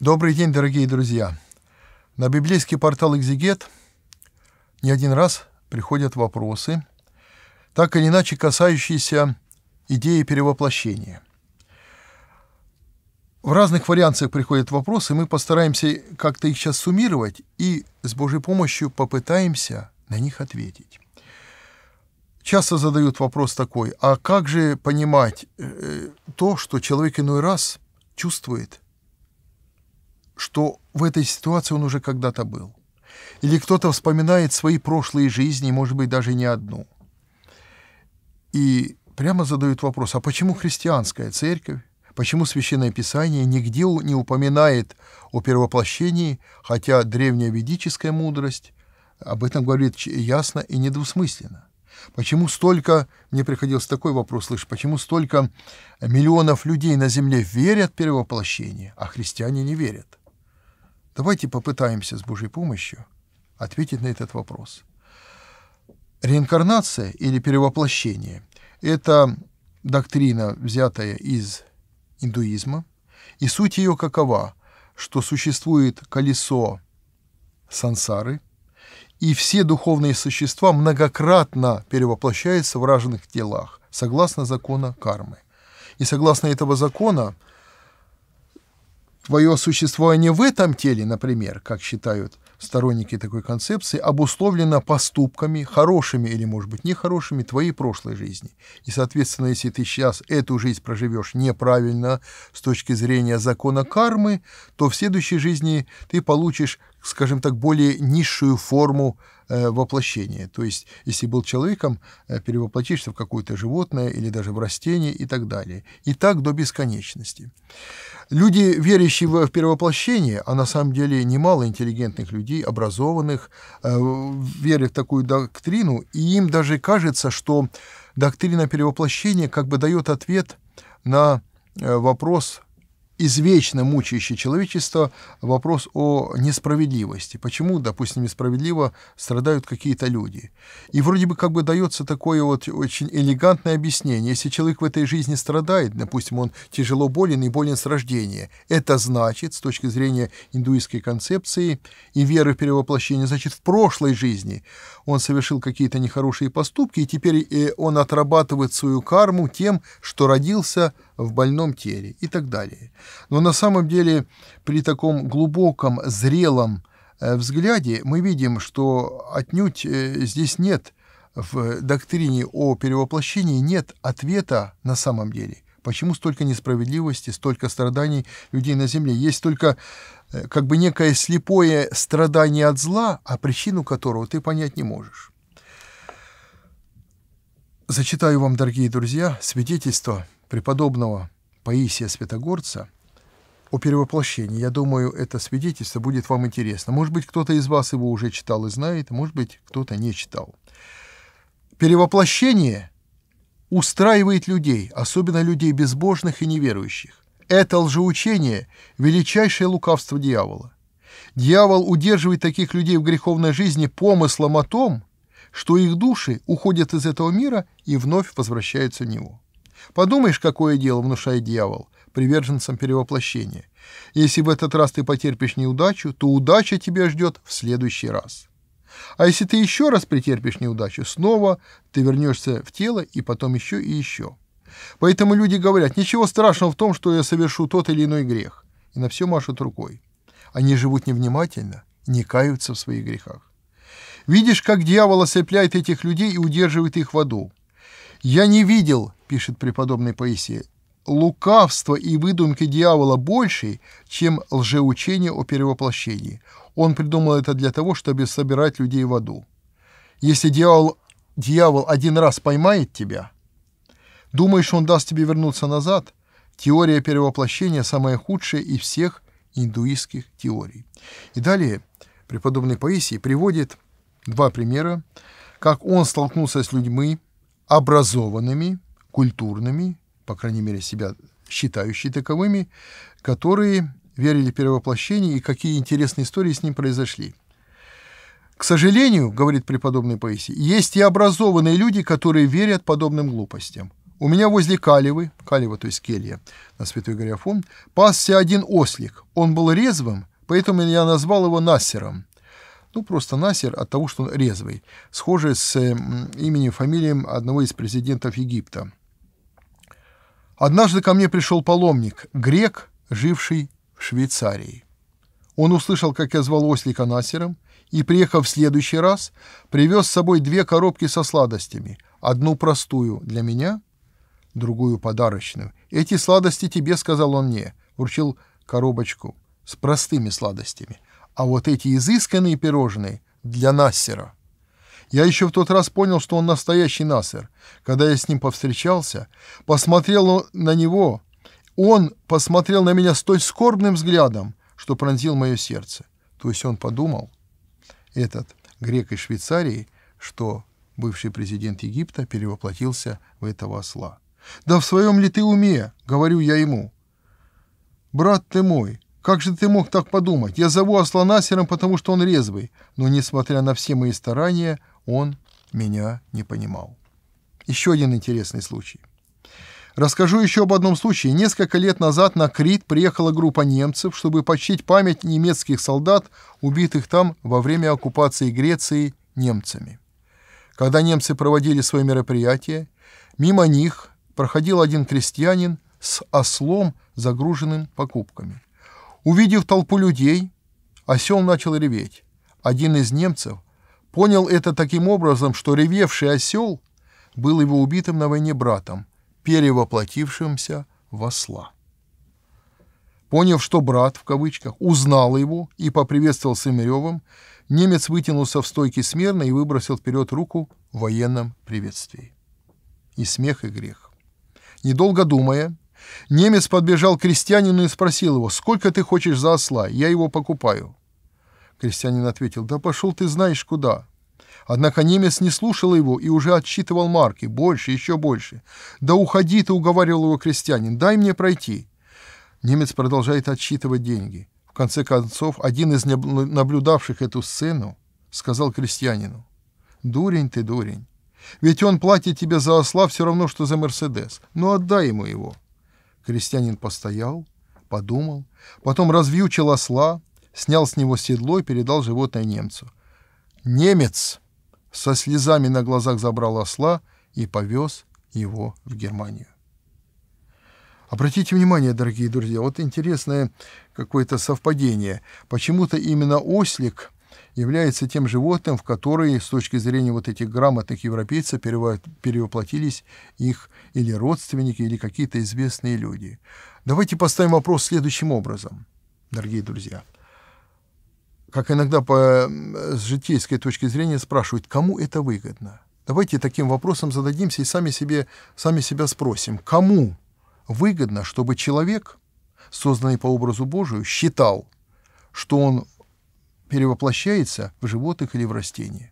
Добрый день, дорогие друзья! На библейский портал «Экзегет» не один раз приходят вопросы, так или иначе касающиеся идеи перевоплощения. В разных вариантах приходят вопросы, мы постараемся как-то их сейчас суммировать и с Божьей помощью попытаемся на них ответить. Часто задают вопрос такой, а как же понимать э, то, что человек иной раз чувствует что в этой ситуации он уже когда-то был. Или кто-то вспоминает свои прошлые жизни, может быть, даже не одну. И прямо задают вопрос, а почему христианская церковь, почему Священное Писание нигде не упоминает о первоплощении, хотя древняя ведическая мудрость об этом говорит ясно и недвусмысленно? Почему столько, мне приходилось такой вопрос слышать, почему столько миллионов людей на земле верят в первоплощение, а христиане не верят? Давайте попытаемся с Божьей помощью ответить на этот вопрос. Реинкарнация или перевоплощение – это доктрина, взятая из индуизма, и суть ее какова? Что существует колесо сансары, и все духовные существа многократно перевоплощаются в разных телах, согласно закону кармы. И согласно этого закона, Твое существование в этом теле, например, как считают сторонники такой концепции, обусловлено поступками, хорошими или, может быть, нехорошими твоей прошлой жизни. И, соответственно, если ты сейчас эту жизнь проживешь неправильно с точки зрения закона кармы, то в следующей жизни ты получишь, скажем так, более низшую форму Э, воплощение. То есть, если был человеком, э, перевоплотишься в какое-то животное или даже в растение и так далее. И так до бесконечности. Люди, верящие в перевоплощение, а на самом деле немало интеллигентных людей, образованных, э, верят в такую доктрину, и им даже кажется, что доктрина перевоплощения как бы дает ответ на вопрос извечно мучающий человечество вопрос о несправедливости. Почему, допустим, несправедливо страдают какие-то люди? И вроде бы как бы дается такое вот очень элегантное объяснение. Если человек в этой жизни страдает, допустим, он тяжело болен и болен с рождения, это значит, с точки зрения индуистской концепции и веры в перевоплощение, значит, в прошлой жизни он совершил какие-то нехорошие поступки, и теперь э, он отрабатывает свою карму тем, что родился в больном теле и так далее. Но на самом деле при таком глубоком, зрелом э, взгляде мы видим, что отнюдь э, здесь нет в доктрине о перевоплощении нет ответа на самом деле. Почему столько несправедливости, столько страданий людей на земле? Есть только э, как бы некое слепое страдание от зла, а причину которого ты понять не можешь. Зачитаю вам, дорогие друзья, свидетельство преподобного Паисия Святогорца о перевоплощении. Я думаю, это свидетельство будет вам интересно. Может быть, кто-то из вас его уже читал и знает, может быть, кто-то не читал. Перевоплощение устраивает людей, особенно людей безбожных и неверующих. Это лжеучение – величайшее лукавство дьявола. Дьявол удерживает таких людей в греховной жизни помыслом о том, что их души уходят из этого мира и вновь возвращаются в него. Подумаешь, какое дело внушает дьявол приверженцам перевоплощения. Если в этот раз ты потерпишь неудачу, то удача тебя ждет в следующий раз. А если ты еще раз претерпишь неудачу, снова ты вернешься в тело и потом еще и еще. Поэтому люди говорят, ничего страшного в том, что я совершу тот или иной грех. И на все машут рукой. Они живут невнимательно, не каются в своих грехах. Видишь, как дьявол ослепляет этих людей и удерживает их в аду. Я не видел пишет преподобный Паисий, лукавство и выдумки дьявола больше, чем лжеучение о перевоплощении. Он придумал это для того, чтобы собирать людей в аду. Если дьявол, дьявол один раз поймает тебя, думаешь, он даст тебе вернуться назад? Теория перевоплощения самая худшая из всех индуистских теорий. И далее преподобный Паисий приводит два примера, как он столкнулся с людьми, образованными, культурными, по крайней мере, себя считающие таковыми, которые верили в перевоплощение и какие интересные истории с ним произошли. К сожалению, говорит преподобный Паисий, есть и образованные люди, которые верят подобным глупостям. У меня возле Калевы, Калева, то есть келья, на Святой горе Афон, пасся один ослик. Он был резвым, поэтому я назвал его Насером. Ну, просто Насер от того, что он резвый. Схоже с именем, фамилием одного из президентов Египта – Однажды ко мне пришел паломник, грек, живший в Швейцарии. Он услышал, как я звал ослика Насером, и, приехав в следующий раз, привез с собой две коробки со сладостями, одну простую для меня, другую подарочную. «Эти сладости тебе», — сказал он мне, вручил коробочку с простыми сладостями, а вот эти изысканные пирожные для Насера. Я еще в тот раз понял, что он настоящий Насер. Когда я с ним повстречался, посмотрел на него, он посмотрел на меня с той скорбным взглядом, что пронзил мое сердце. То есть он подумал, этот грек из Швейцарии, что бывший президент Египта перевоплотился в этого осла. «Да в своем ли ты уме?» — говорю я ему. «Брат ты мой, как же ты мог так подумать? Я зову осла Насером, потому что он резвый». Но, несмотря на все мои старания, он меня не понимал. Еще один интересный случай. Расскажу еще об одном случае. Несколько лет назад на Крит приехала группа немцев, чтобы почтить память немецких солдат, убитых там во время оккупации Греции немцами. Когда немцы проводили свои мероприятия, мимо них проходил один крестьянин с ослом, загруженным покупками. Увидев толпу людей, осел начал реветь. Один из немцев – Понял это таким образом, что ревевший осел был его убитым на войне братом, перевоплотившимся в осла. Поняв, что брат, в кавычках, узнал его и поприветствовал Семеревым, немец вытянулся в стойке смирно и выбросил вперед руку в военном приветствии. И смех, и грех. Недолго думая, немец подбежал к крестьянину и спросил его, «Сколько ты хочешь за осла? Я его покупаю». Крестьянин ответил, «Да пошел ты знаешь куда». Однако немец не слушал его и уже отсчитывал марки. Больше, еще больше. «Да уходи ты», — уговаривал его крестьянин, — «дай мне пройти». Немец продолжает отсчитывать деньги. В конце концов, один из наблюдавших эту сцену сказал крестьянину, «Дурень ты, дурень. Ведь он платит тебе за осла все равно, что за Мерседес. Ну, отдай ему его». Крестьянин постоял, подумал, потом развьючил осла, снял с него седло и передал животное немцу. Немец со слезами на глазах забрал осла и повез его в Германию. Обратите внимание, дорогие друзья, вот интересное какое-то совпадение. Почему-то именно ослик является тем животным, в который с точки зрения вот этих грамотных европейцев, перевоплотились их или родственники, или какие-то известные люди. Давайте поставим вопрос следующим образом, дорогие друзья – как иногда по с житейской точки зрения спрашивают, кому это выгодно. Давайте таким вопросом зададимся и сами, себе, сами себя спросим, кому выгодно, чтобы человек, созданный по образу Божию, считал, что он перевоплощается в животных или в растения.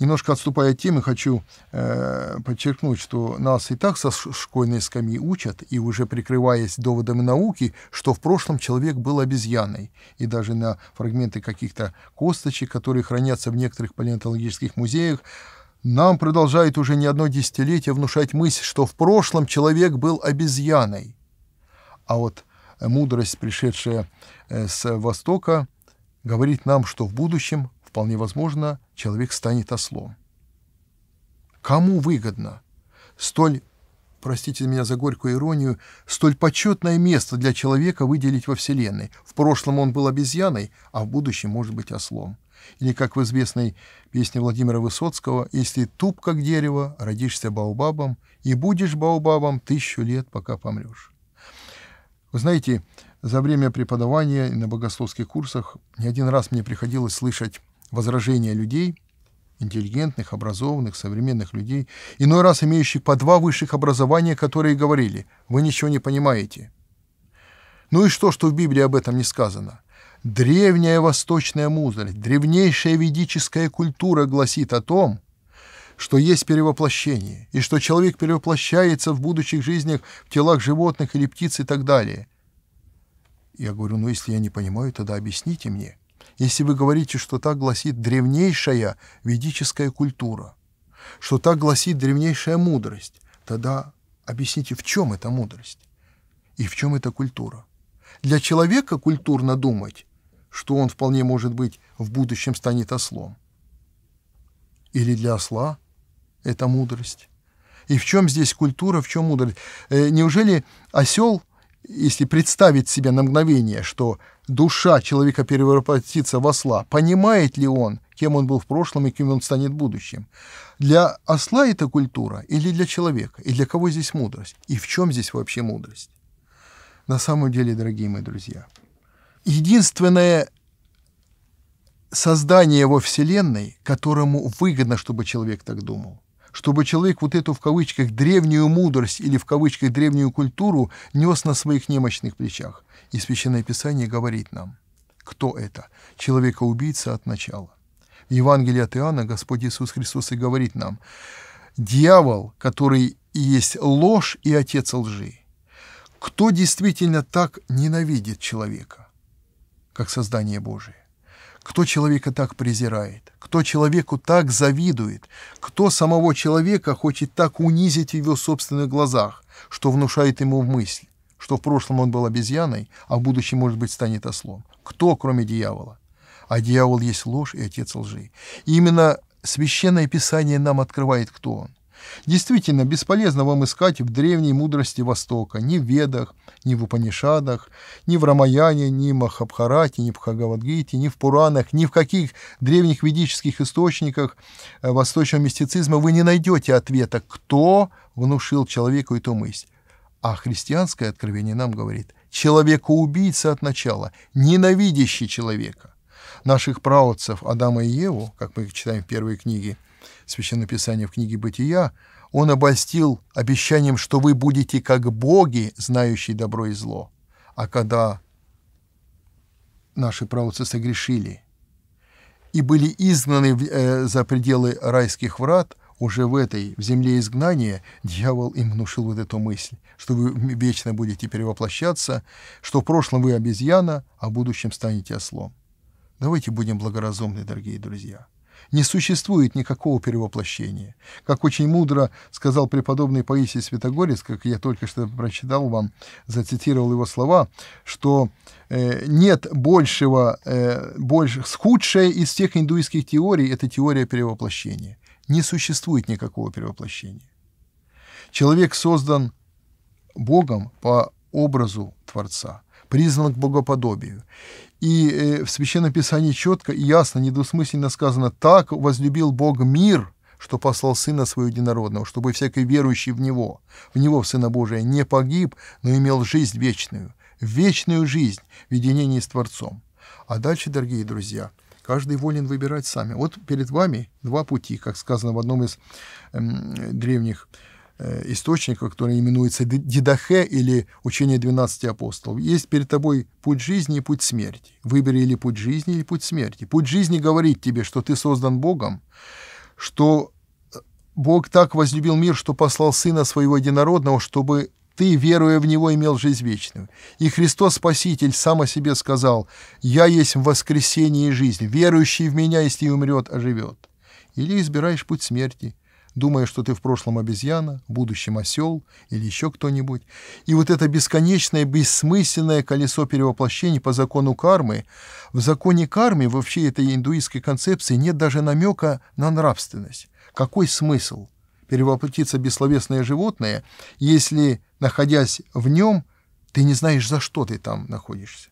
Немножко отступая от темы, хочу э, подчеркнуть, что нас и так со школьной скамьи учат, и уже прикрываясь доводами науки, что в прошлом человек был обезьяной. И даже на фрагменты каких-то косточек, которые хранятся в некоторых палеонтологических музеях, нам продолжает уже не одно десятилетие внушать мысль, что в прошлом человек был обезьяной. А вот мудрость, пришедшая э, с Востока, говорит нам, что в будущем вполне возможно, человек станет ослом. Кому выгодно столь, простите меня за горькую иронию, столь почетное место для человека выделить во Вселенной? В прошлом он был обезьяной, а в будущем может быть ослом. Или, как в известной песне Владимира Высоцкого, «Если туп как дерево, родишься баобабом, и будешь баобабом тысячу лет, пока помрешь». Вы знаете, за время преподавания на богословских курсах не один раз мне приходилось слышать возражения людей, интеллигентных, образованных, современных людей, иной раз имеющих по два высших образования, которые говорили «Вы ничего не понимаете». Ну и что, что в Библии об этом не сказано? Древняя восточная мудрость, древнейшая ведическая культура гласит о том, что есть перевоплощение, и что человек перевоплощается в будущих жизнях в телах животных или птиц и так далее. Я говорю, ну если я не понимаю, тогда объясните мне если вы говорите, что так гласит древнейшая ведическая культура, что так гласит древнейшая мудрость, тогда объясните, в чем эта мудрость и в чем эта культура. Для человека культурно думать, что он вполне может быть в будущем станет ослом. Или для осла это мудрость. И в чем здесь культура, в чем мудрость? Э, неужели осел, если представить себе на мгновение, что душа человека перевоплотится в осла, понимает ли он, кем он был в прошлом и кем он станет в будущем? Для осла это культура или для человека? И для кого здесь мудрость? И в чем здесь вообще мудрость? На самом деле, дорогие мои друзья, единственное создание во Вселенной, которому выгодно, чтобы человек так думал – чтобы человек вот эту в кавычках древнюю мудрость или в кавычках древнюю культуру нес на своих немощных плечах. И Священное Писание говорит нам, кто это? Человека-убийца от начала. В Евангелии от Иоанна Господь Иисус Христос и говорит нам, дьявол, который есть ложь и отец лжи. Кто действительно так ненавидит человека, как создание Божие? Кто человека так презирает? Кто человеку так завидует? Кто самого человека хочет так унизить в его собственных глазах, что внушает ему в мысль, что в прошлом он был обезьяной, а в будущем, может быть, станет ослом? Кто, кроме дьявола? А дьявол есть ложь и отец лжи. И именно Священное Писание нам открывает, кто он. Действительно, бесполезно вам искать в древней мудрости Востока, ни в Ведах, ни в Упанишадах, ни в Рамаяне, ни в Махабхарате, ни в Хагавадгите, ни в Пуранах, ни в каких древних ведических источниках э, восточного мистицизма вы не найдете ответа, кто внушил человеку эту мысль. А христианское откровение нам говорит, человека-убийца от начала, ненавидящий человека. Наших праотцев Адама и Еву, как мы их читаем в первой книге, Священное Писание в книге «Бытия», он обольстил обещанием, что вы будете как боги, знающие добро и зло. А когда наши правоцы согрешили и были изгнаны э, за пределы райских врат, уже в этой, в земле изгнания, дьявол им внушил вот эту мысль, что вы вечно будете перевоплощаться, что в прошлом вы обезьяна, а в будущем станете ослом. Давайте будем благоразумны, дорогие друзья. Не существует никакого перевоплощения. Как очень мудро сказал преподобный Паисий Святогорец, как я только что прочитал вам, зацитировал его слова, что э, нет большего, э, больше, худшая из всех индуистских теорий – это теория перевоплощения. Не существует никакого перевоплощения. Человек создан Богом по образу Творца – призван к богоподобию. И э, в Священном Писании четко и ясно, недвусмысленно сказано «так возлюбил Бог мир» что послал Сына Своего Единородного, чтобы всякий верующий в Него, в Него, в Сына Божия, не погиб, но имел жизнь вечную, вечную жизнь в единении с Творцом. А дальше, дорогие друзья, каждый волен выбирать сами. Вот перед вами два пути, как сказано в одном из эм, древних Э, источника, который именуется Дидахе или учение 12 апостолов. Есть перед тобой путь жизни и путь смерти. Выбери или путь жизни, или путь смерти. Путь жизни говорит тебе, что ты создан Богом, что э, Бог так возлюбил мир, что послал Сына Своего Единородного, чтобы ты, веруя в Него, имел жизнь вечную. И Христос Спаситель сам о себе сказал, «Я есть воскресение и жизнь, верующий в Меня, если умрет, оживет». Или избираешь путь смерти – думая, что ты в прошлом обезьяна, в будущем осел или еще кто-нибудь. И вот это бесконечное, бессмысленное колесо перевоплощений по закону кармы. В законе кармы вообще этой индуистской концепции нет даже намека на нравственность. Какой смысл перевоплотиться бессловесное животное, если, находясь в нем, ты не знаешь, за что ты там находишься?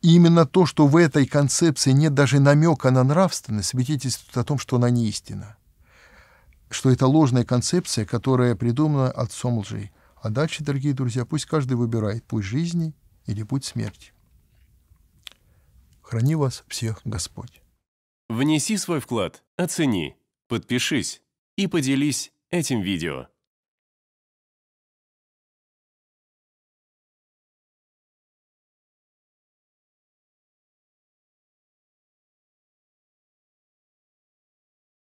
И именно то, что в этой концепции нет даже намека на нравственность, свидетельствует о том, что она не истина что это ложная концепция, которая придумана отцом лжи. А дальше, дорогие друзья, пусть каждый выбирает путь жизни или путь смерти. Храни вас всех Господь. Внеси свой вклад, оцени, подпишись и поделись этим видео.